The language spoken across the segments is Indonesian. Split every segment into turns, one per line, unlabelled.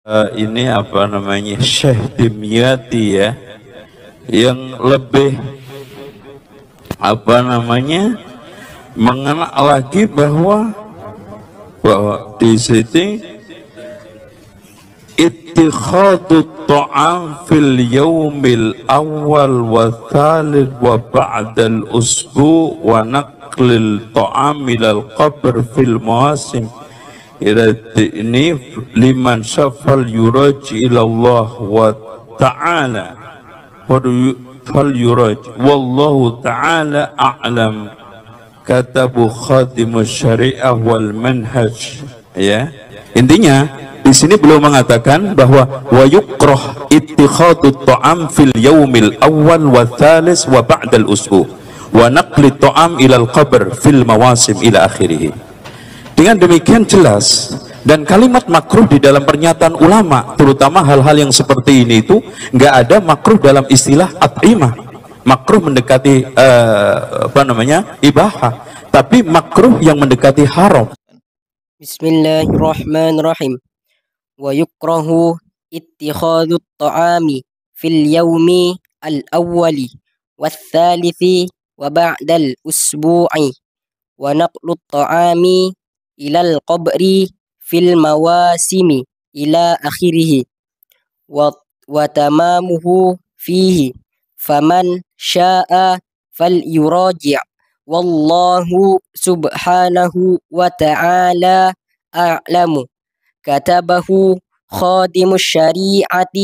Eh, ini apa namanya Syekh Dimyati ya yang lebih apa namanya mengenal lagi bahwa bahwa di sini ittikhadu ta'am fil yawmil awal wa thalid wa ba'dal usbu wa naqlil ta'am ilal qabr fil muasim ini liman safal yuraj ilallah wa ta'ala fal yuraj wallahu ta'ala a'lam kata khadimus syariah wal manhaj ya intinya di sini belum mengatakan bahwa wa yukrah ittikhadu ta'am fil yaumil awal wa thalis wa ba'dal usbu wa naqli ta'am ilal qabr fil mawasim ila akhirihi dengan demikian jelas dan kalimat makruh di dalam pernyataan ulama, terutama hal-hal yang seperti ini itu nggak ada makruh dalam istilah at'imah. Makruh mendekati uh, apa namanya? ibaha, tapi makruh yang mendekati haram.
Bismillahirrahmanirrahim. Wa yukrahu ittikhadut ta'ami fil yaumi al-awwali wal-thalithi wa ba'dal usbu'i wa naqlut ta'ami إلى القبر في المواسم إلى آخره وتمامه فيه فمن شاء فليراجع والله سبحانه وتعالى أعلم كتبه خادم الشريعة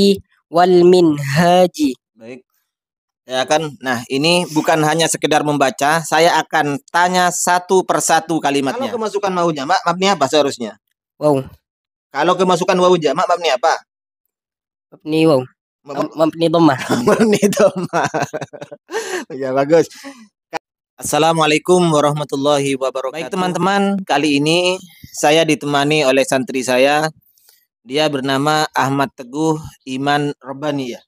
والمنهاج Ya
kan? Nah, ini bukan hanya sekedar membaca, saya akan tanya satu persatu kalimatnya. Kalau kemasukan wau jamak, mabni apa seharusnya? Wow. Kalau kemasukan wau jamak, mabni apa? Mabni wow. Mabni doma. mabni doma. ya bagus. Assalamualaikum warahmatullahi wabarakatuh. Baik teman-teman, kali ini saya ditemani oleh santri saya. Dia bernama Ahmad Teguh Iman Robani ya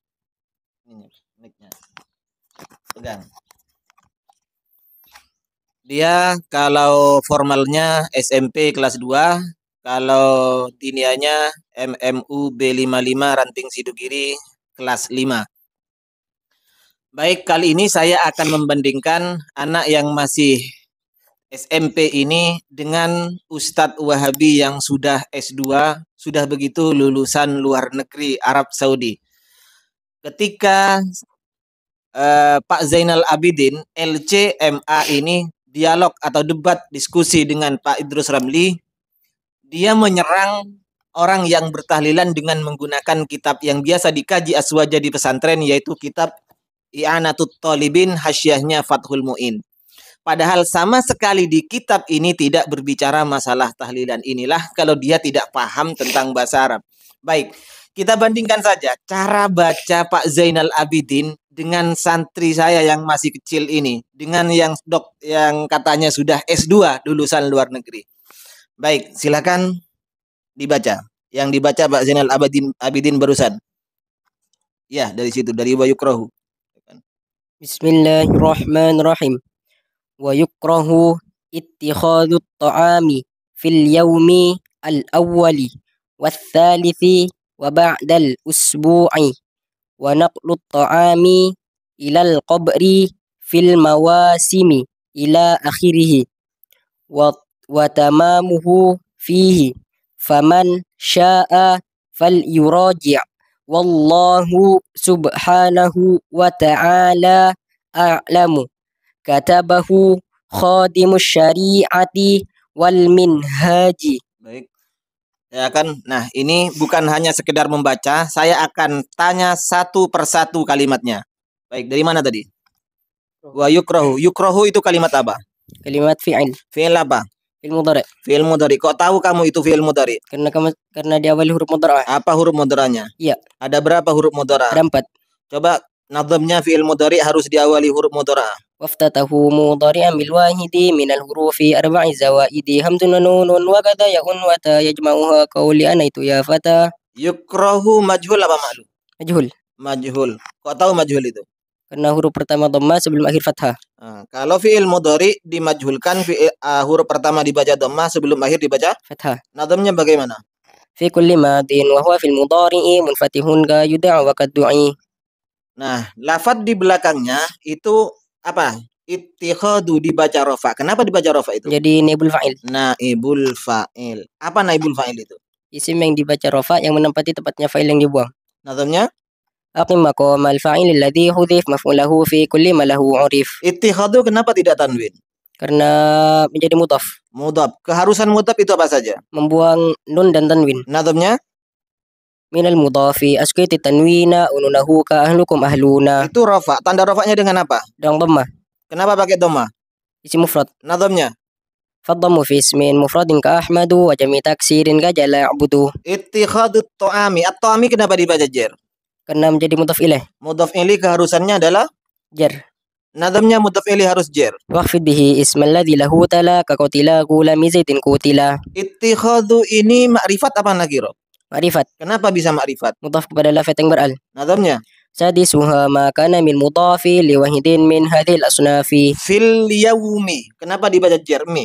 pegang. Dia kalau formalnya SMP kelas 2, kalau dinianya MMU B55 Ranting Sidugiri kelas 5. Baik, kali ini saya akan membandingkan anak yang masih SMP ini dengan Ustadz Wahabi yang sudah S2, sudah begitu lulusan luar negeri Arab Saudi. Ketika Eh, Pak Zainal Abidin LCMA ini dialog atau debat diskusi dengan Pak Idrus Ramli dia menyerang orang yang bertahlilan dengan menggunakan kitab yang biasa dikaji aswaja di pesantren yaitu kitab I'anatut Talibin Hasyiahnya Fathul Mu'in. Padahal sama sekali di kitab ini tidak berbicara masalah tahlilan inilah kalau dia tidak paham tentang bahasa Arab. Baik, kita bandingkan saja cara baca Pak Zainal Abidin dengan santri saya yang masih kecil ini, dengan yang dok yang katanya sudah S2 lulusan luar negeri. Baik, silakan dibaca. Yang dibaca Pak Zainal Abidin Abidin barusan. Ya, dari situ dari wa yukrahu.
Bismillahirrahmanirrahim. Wa yukrahu ittikhadut ta'ami fil yaumi al-awwali wal thalithi wa ba'dal usbu'i ونقل الطعام إلى القبر في المواسم إلى آخره وتمامه فيه فمن شاء فليراجع والله سبحانه وتعالى أعلم كتبه خادم الشريعة والمنهاج
Baik, Ya kan? Nah, ini bukan hanya sekedar membaca, saya akan tanya satu persatu kalimatnya. Baik, dari mana tadi? Wa yukrohu. Yukrohu itu kalimat apa? Kalimat fi'il. Fi'il apa? Fi'il mudhari. Fi'il mudhari. Kok tahu kamu itu fi'il mudhari? Karena kamu karena diawali huruf mudhara. Apa
huruf mudharanya? Iya. Ada berapa huruf mudhara? Ada empat. Coba nazamnya fi'il mudhari harus diawali huruf mudhara. وافتته مضارعا بالواحد من الحروف أربع زوائد همز ونون وكذا يؤن وتا يجمعها قولي أنيت يا فتى يكره مجهول apa maklum majhul majhul kok tahu majhul itu karena huruf pertama dhamma sebelum akhir fathah
kalau fiil mudhari dimajhulkan fiil, uh, huruf pertama
dibaca dhamma sebelum akhir dibaca fathah nadamnya bagaimana fi kulli madin wa huwa fil mudhari'i munfatihun ka yud'a wa qad du'i nah lafadz di belakangnya itu apa? Ittikhadu dibaca rofa. Kenapa dibaca rofa itu? Jadi naibul fa'il. Naibul fa'il. Apa naibul fa'il itu? Isim yang dibaca rofa yang menempati tempatnya fa'il yang dibuang. Nazamnya? Aqim maqam al-fa'il alladhi hudhif maf'ulahu fi kulli ma lahu urif. Ittikhadu kenapa tidak tanwin? Karena menjadi mudhaf. Mudhaf. Keharusan mudhaf itu apa saja? Membuang nun dan tanwin. Nazamnya? minal mudhafi asqiti tanwina ununahu ka ahlukum ahluna itu rafa tanda rafanya dengan apa dong dhamma kenapa pakai dhamma isi mufrad nadhamnya فالضم ahmadu اسم مفرد كأحمد وجميع تكسير كجل يعبد ta'ami at-ta'ami kenapa dibaca jer karena menjadi mudhaf ilaih mudhaf ilaih keharusannya adalah jer Nadamnya mudhaf ilaih harus jer. Waqfid bihi ism alladhi lahu tala ka qutila qula mizaitin qutila. Ittikhadhu ini ma'rifat apa lagi, Ma'rifat. Kenapa bisa ma'rifat? Mudhaf kepada lafat yang beral. Nazamnya. Sadisuha ma kana min mudhafi li wahidin min hadhil asnafi. Fil yawmi. Kenapa dibaca jermi?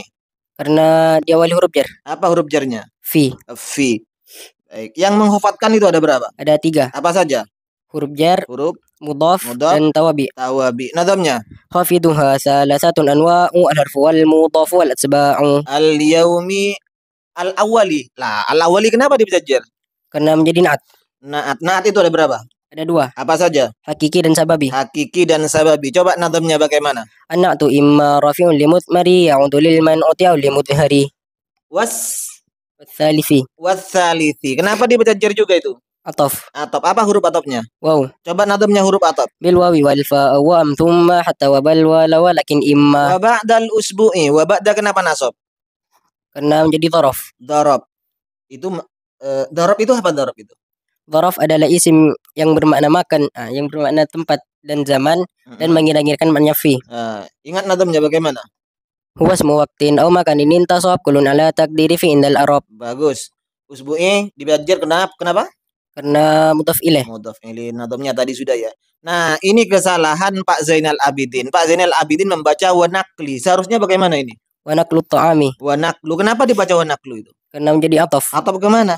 Karena diawali huruf jar. Apa huruf jarnya? Fi. Fi. Baik. Yang menghafatkan itu ada berapa? Ada tiga. Apa saja? Huruf jar. Huruf. Mudhaf, mudhaf dan tawabi. Tawabi. Nazamnya. Hafiduha salasatun anwa'u al-harfu wal mudhafu wal atsba'u.
Al yawmi al awali lah al awali kenapa dia bisa karena menjadi naat naat naat itu ada berapa ada dua. Apa saja? Hakiki dan sababi. Hakiki dan sababi. Coba nadamnya bagaimana?
Anak tu imma uh, rafi'un limut mari untuk lil otiaul limut hari. Was Wasalisi.
Wasalisi. Kenapa dia baca juga itu? Atof. Atof. Apa huruf atofnya?
Wow. Coba nadamnya huruf atof. Bil wawi wal fa awam uh, thumma hatta wa bal lakin imma. Wa ba'dal usbu'i. Wa ba'da kenapa nasab? Karena menjadi dorof.
Dorof. Itu uh, eh, dorof itu apa dorof itu?
Dorof adalah isim yang bermakna makan, uh, yang bermakna tempat dan zaman hmm. dan mengira-ngirakan maknanya fi. Uh, ingat nadamnya bagaimana? Huwa semua waktin au makan ini tasawab kulun ala takdiri fi indal arab.
Bagus. Usbu'i dibajar kenapa? Kenapa?
Karena mutaf ilah
Mutaf ilaih nadamnya tadi sudah ya.
Nah, ini kesalahan Pak
Zainal Abidin. Pak Zainal Abidin membaca wanakli Seharusnya bagaimana ini?
Wanaklu ta'ami.
Wanaklu. Kenapa dibaca wanaklu itu? Karena menjadi ataf. Ataf kemana?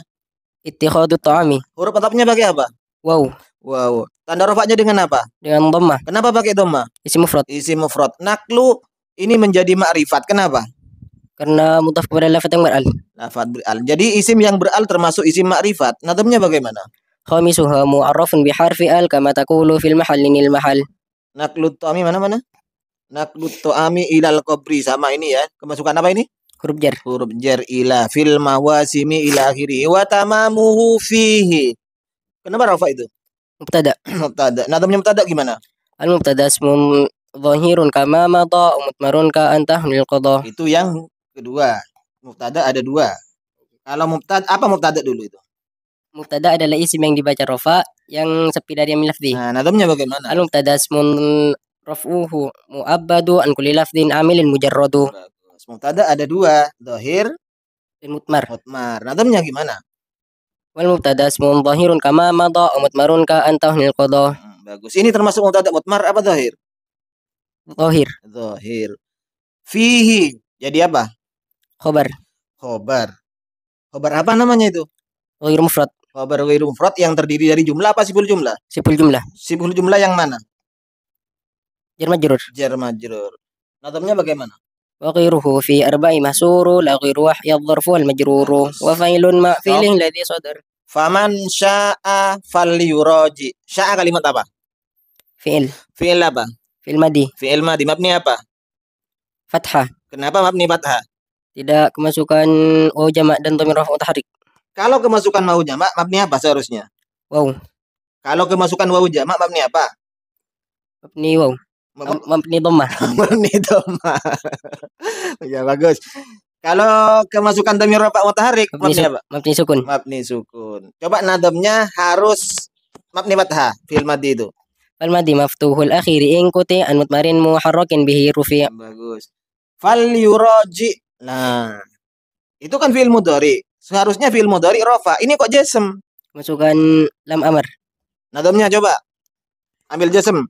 Ittikhadu ta'ami. Huruf atafnya pakai apa? Wow. Wow. Tanda rofaknya dengan apa? Dengan doma. Kenapa pakai doma? Isi mufrad. Isi mufrad. Naklu ini menjadi ma'rifat. Kenapa? Karena
mutaf kepada lafad yang beral. Lafad beral. Jadi isim yang beral termasuk isim ma'rifat. Nadamnya bagaimana? Khamisuha mu'arrafun biharfi al kama taqulu fil mahallinil mahal. Naklu ta'ami mana-mana? nakluto ami ilal kubri sama ini ya. Kemasukan apa ini? Huruf
jar. Huruf jar ila fil mawasimi ila akhiri wa tamamuhu fihi.
Kenapa rafa itu? Mubtada. Mubtada. Nadamnya nah, mubtada gimana? Al mubtada ismun dhahirun kama mata mutmarun ka antahmil qada. Itu yang kedua. Mubtada ada dua. Kalau mubtada apa mubtada dulu itu? Mubtada adalah isim yang dibaca rofa yang sepi dari milafdi. Nah, nadamnya bagaimana? Al mubtada ismun rafuhu mu'abbadu an kulli lafdin amilin mujarradu. Mubtada ada dua, zahir dan mutmar. Mutmar. Nadamnya gimana? Wal mubtada ismun zahirun kama mada wa mutmarun ka anta hunil qada. Hmm, bagus. Ini termasuk mubtada mutmar apa zahir? Zahir. Zahir. Fihi. Jadi apa?
Khobar. Khobar. Khobar apa namanya itu? Ghair mufrad. Khobar ghairu mufrad yang terdiri dari jumlah apa sibul jumlah? sibul jumlah. sibul jumlah yang mana? Jerman jurur. Jerman jurur. nadamnya hmm. bagaimana
arba'i masuru أربع مسور لغير وحي الظرف والمجرور وفيل ما فيل الذي sadar. sha'a شاء falyuraji. Sha'a kalimat apa fi'il fi'il apa
fi'il madi fi'il madi mabni apa fathah kenapa mabni fathah tidak
kemasukan o jamak dan dhamir rafa tahrik. kalau kemasukan wau jamak mabni apa seharusnya wau kalau kemasukan wau jamak mabni apa mabni wau
Mempunyai Mempenitoma. ya bagus. Kalau kemasukan demi Pak matahari, mabni apa?
sukun. Mabni sukun. Coba
nadamnya
harus mabni fathah fil madi itu. Fal madi maftuhul akhir ingkuti kuti an mutmarin muharrakin bihi rufi. Bagus. Fal yuraji. Nah, itu kan fil mudhari. Seharusnya fil mudhari rofa. Ini kok jasem? Masukkan lam amar. Nadamnya coba. Ambil jasem.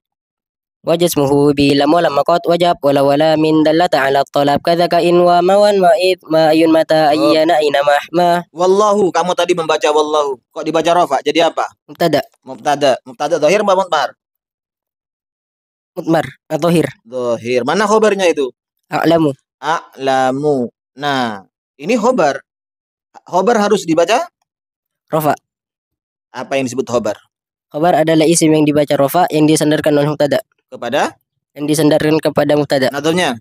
وجسمه لم ولم قط وجب ولا ولا من دلت على الطلب كذا كإن وما وان وإذ ما أيون متى oh. أين أين
ما والله kamu tadi membaca والله kok dibaca rofa jadi apa
mubtada mubtada mubtada zahir mbak mutmar مطمر eh, atau hir
zahir mana khobarnya itu أعلمو أعلمو nah
ini khobar khobar harus dibaca rofa apa yang disebut khobar khobar adalah isim yang dibaca rofa yang disandarkan oleh mubtada kepada yang disandarkan kepada mubtada. Nadornya.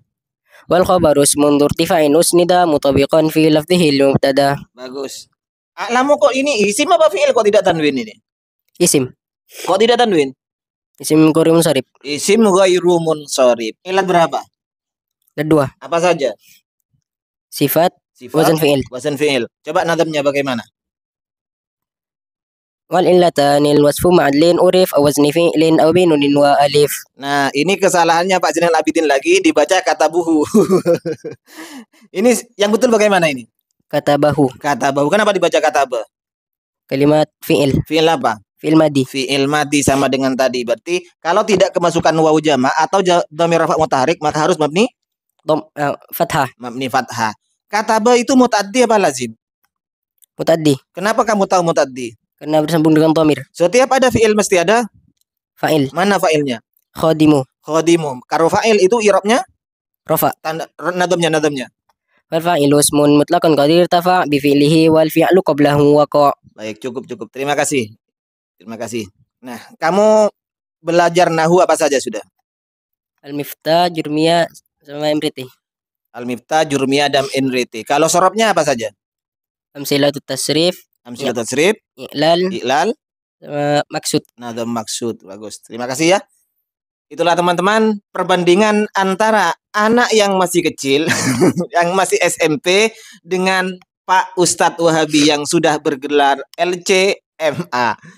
Wal khabaru ismun dhurtifa'in usnida mutabiqan fi lafdhihi lil mubtada. Bagus. Alamu kok ini isim apa fi'il kok tidak tanwin ini? Isim.
Kok tidak tanwin?
Isim ghairu munsharif.
Isim ghairu
munsharif. Ilat berapa? Ada dua. Apa saja? Sifat, Sifat wazan fi'il.
Wazan fi'il. Coba nadamnya bagaimana?
والعلتان الوصف wasfu لين أُرِف أو وزن فعل أو wa alif Nah, ini kesalahannya Pak Zainal Abidin lagi dibaca kata buhu. ini yang
betul bagaimana ini? Kata bahu. Kata bahu. Kenapa dibaca kata apa? Kalimat fi'il. Fi'il apa? Fi'il madi. Fi'il madi sama dengan tadi. Berarti kalau tidak kemasukan wawu jama atau dhamir rafak mutaharik maka harus mabni Dom, uh, fathah. Mabni fathah. Kata bahu itu mutaddi apa lazim? Mutaddi. Kenapa kamu tahu mutaddi? Karena bersambung
dengan tomir. Setiap ada fiil mesti ada fa'il. Mana fa'ilnya? Khodimu. Khodimu. Karo fa'il itu irobnya? Rofa. Tanda nadamnya nadamnya. Wal fa'ilu ismun mutlaqan qad tafa bi fi'lihi wal fi'lu qablahu waqa.
Baik, cukup cukup. Terima kasih. Terima kasih. Nah, kamu belajar nahu apa saja sudah?
Al-Miftah, Jurmia, sama Imriti. Al-Miftah, Jurmia, dan Imriti. Kalau sorobnya apa saja? Amsilatut Tasrif, Hamzah ya. tasrif. Iqlal.
maksud. Nah, maksud. Bagus. Terima kasih ya. Itulah teman-teman perbandingan antara anak yang masih kecil, yang masih SMP dengan Pak Ustadz Wahabi yang sudah bergelar LCMA.